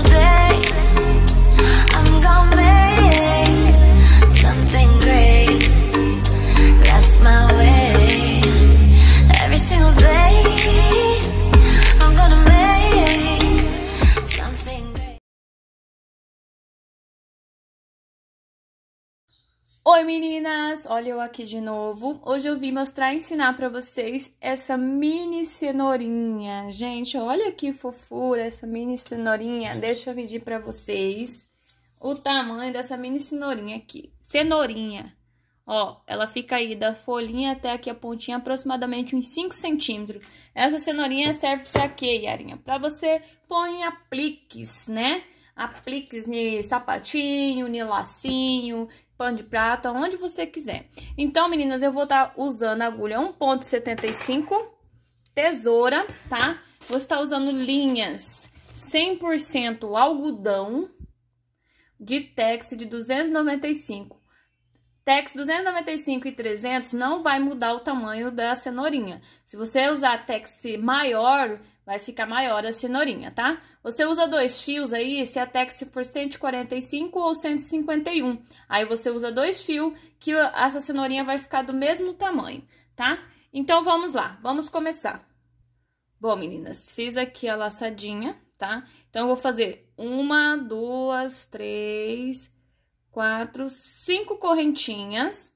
all day Oi meninas, olha eu aqui de novo. Hoje eu vim mostrar e ensinar para vocês essa mini cenourinha. Gente, olha que fofura essa mini cenourinha. Deixa eu medir para vocês o tamanho dessa mini cenourinha aqui. Cenourinha. Ó, ela fica aí da folhinha até aqui a pontinha, aproximadamente uns 5 centímetros. Essa cenourinha serve pra quê, Yarinha? Pra você pôr em apliques, né? apliques em sapatinho, em lacinho, pano de prato, aonde você quiser. Então, meninas, eu vou estar tá usando agulha 1.75, tesoura, tá? Vou estar usando linhas 100% algodão de tex de 295 Tex 295 e 300 não vai mudar o tamanho da cenourinha. Se você usar Tex maior, vai ficar maior a cenourinha, tá? Você usa dois fios aí, se a Tex for 145 ou 151. Aí você usa dois fios que essa cenourinha vai ficar do mesmo tamanho, tá? Então, vamos lá, vamos começar. Bom, meninas, fiz aqui a laçadinha, tá? Então, eu vou fazer uma, duas, três, quatro, cinco correntinhas.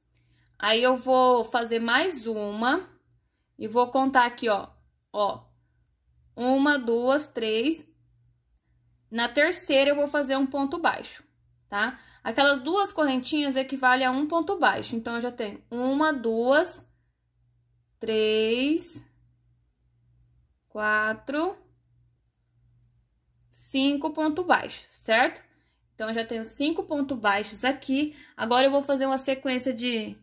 Aí, eu vou fazer mais uma e vou contar aqui, ó, ó. Uma, duas, três. Na terceira, eu vou fazer um ponto baixo, tá? Aquelas duas correntinhas equivale a um ponto baixo. Então, eu já tenho uma, duas, três, quatro, cinco ponto baixo, certo? Então, eu já tenho cinco pontos baixos aqui. Agora, eu vou fazer uma sequência de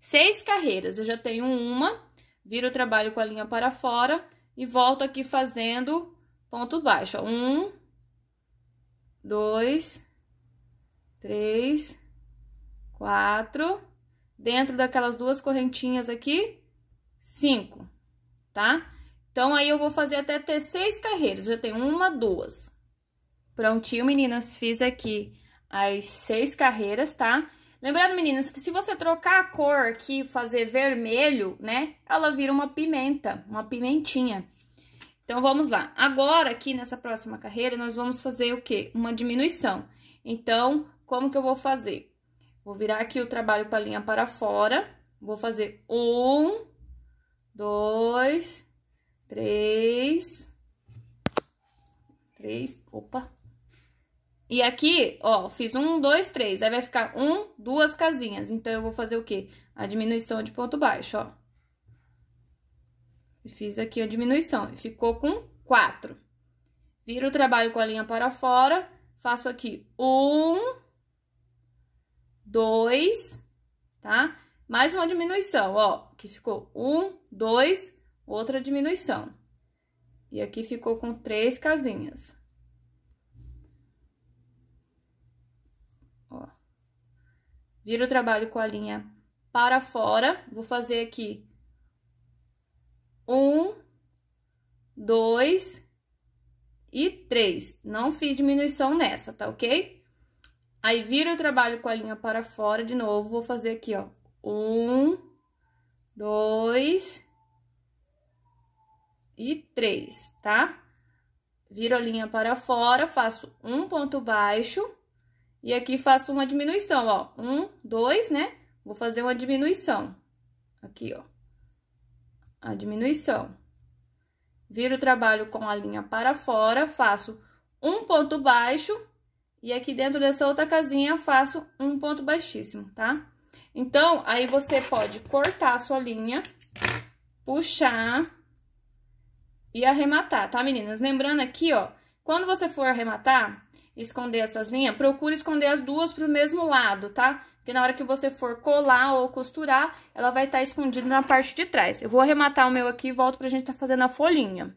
seis carreiras. Eu já tenho uma, viro o trabalho com a linha para fora e volto aqui fazendo ponto baixo. Ó. Um, dois, três, quatro. Dentro daquelas duas correntinhas aqui, cinco, tá? Então, aí eu vou fazer até ter seis carreiras. Já tenho uma, duas, Prontinho, meninas, fiz aqui as seis carreiras, tá? Lembrando, meninas, que se você trocar a cor aqui, fazer vermelho, né? Ela vira uma pimenta, uma pimentinha. Então, vamos lá. Agora, aqui nessa próxima carreira, nós vamos fazer o quê? Uma diminuição. Então, como que eu vou fazer? Vou virar aqui o trabalho com a linha para fora. Vou fazer um, dois, três, três, opa, e aqui, ó, fiz um, dois, três. Aí vai ficar um, duas casinhas. Então, eu vou fazer o quê? A diminuição de ponto baixo, ó. Fiz aqui a diminuição. Ficou com quatro. Viro o trabalho com a linha para fora. Faço aqui um, dois, tá? Mais uma diminuição, ó. Que ficou um, dois, outra diminuição. E aqui ficou com três casinhas. Viro o trabalho com a linha para fora. Vou fazer aqui um, dois e três. Não fiz diminuição nessa, tá ok? Aí, viro o trabalho com a linha para fora de novo. Vou fazer aqui, ó. Um, dois e três, tá? Viro a linha para fora, faço um ponto baixo e aqui faço uma diminuição, ó. Um, dois, né? Vou fazer uma diminuição. Aqui, ó. A diminuição. Viro o trabalho com a linha para fora, faço um ponto baixo. E aqui dentro dessa outra casinha, faço um ponto baixíssimo, tá? Então, aí você pode cortar a sua linha, puxar e arrematar, tá, meninas? Lembrando aqui, ó, quando você for arrematar, esconder essas linhas, procure esconder as duas para o mesmo lado, tá? Porque na hora que você for colar ou costurar, ela vai estar tá escondida na parte de trás. Eu vou arrematar o meu aqui e volto pra gente estar tá fazendo a folhinha.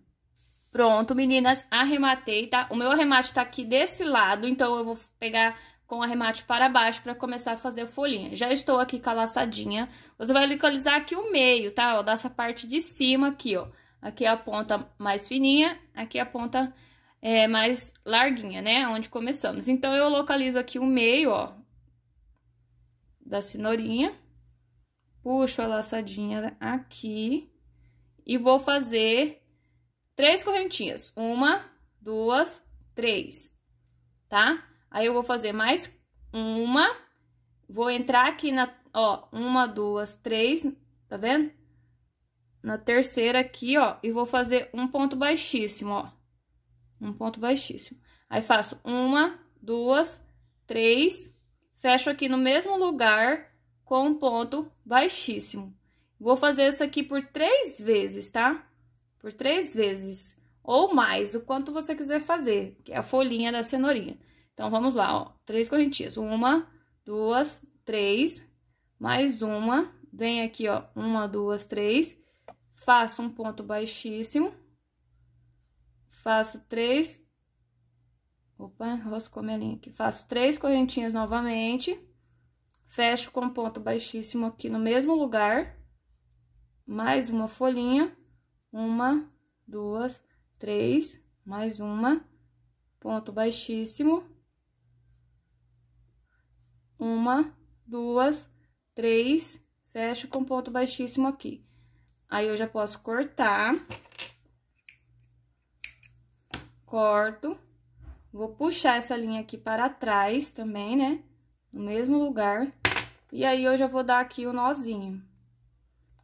Pronto, meninas, arrematei, tá? O meu arremate tá aqui desse lado, então eu vou pegar com o arremate para baixo para começar a fazer a folhinha. Já estou aqui com a laçadinha. Você vai localizar aqui o meio, tá? Ó, dessa parte de cima aqui, ó. Aqui é a ponta mais fininha, aqui é a ponta é, mais larguinha, né? Onde começamos. Então, eu localizo aqui o meio, ó, da cenourinha. Puxo a laçadinha aqui. E vou fazer três correntinhas. Uma, duas, três, tá? Aí, eu vou fazer mais uma. Vou entrar aqui na, ó, uma, duas, três, tá vendo? Na terceira aqui, ó, e vou fazer um ponto baixíssimo, ó um ponto baixíssimo. Aí faço uma, duas, três, fecho aqui no mesmo lugar com um ponto baixíssimo. Vou fazer isso aqui por três vezes, tá? Por três vezes, ou mais, o quanto você quiser fazer, que é a folhinha da cenourinha. Então, vamos lá, ó, três correntinhas. Uma, duas, três, mais uma, vem aqui, ó, uma, duas, três, faço um ponto baixíssimo faço três, opa, roscou minha linha aqui, faço três correntinhas novamente, fecho com ponto baixíssimo aqui no mesmo lugar, mais uma folhinha, uma, duas, três, mais uma, ponto baixíssimo, uma, duas, três, fecho com ponto baixíssimo aqui. Aí, eu já posso cortar corto, vou puxar essa linha aqui para trás também, né? No mesmo lugar. E aí, eu já vou dar aqui o nozinho.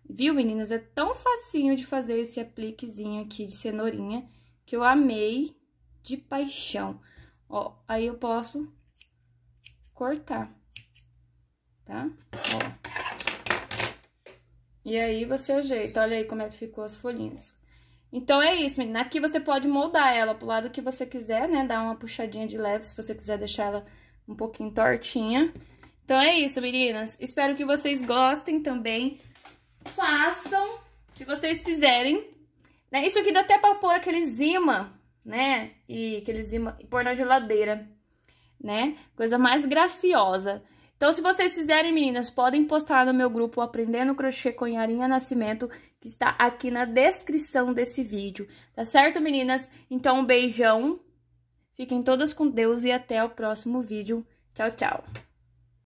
Viu, meninas? É tão facinho de fazer esse apliquezinho aqui de cenourinha, que eu amei de paixão. Ó, aí eu posso cortar, tá? Ó. E aí, você ajeita. Olha aí como é que ficou as folhinhas. Então, é isso, menina. Aqui você pode moldar ela pro lado que você quiser, né? Dar uma puxadinha de leve, se você quiser deixar ela um pouquinho tortinha. Então, é isso, meninas. Espero que vocês gostem também. Façam, se vocês fizerem. Né? Isso aqui dá até pra pôr aqueles imã, né? E aqueles imã... E pôr na geladeira, né? Coisa mais graciosa. Então, se vocês fizerem, meninas, podem postar no meu grupo Aprendendo Crochê com Yarinha Nascimento, que está aqui na descrição desse vídeo. Tá certo, meninas? Então, um beijão. Fiquem todas com Deus e até o próximo vídeo. Tchau, tchau.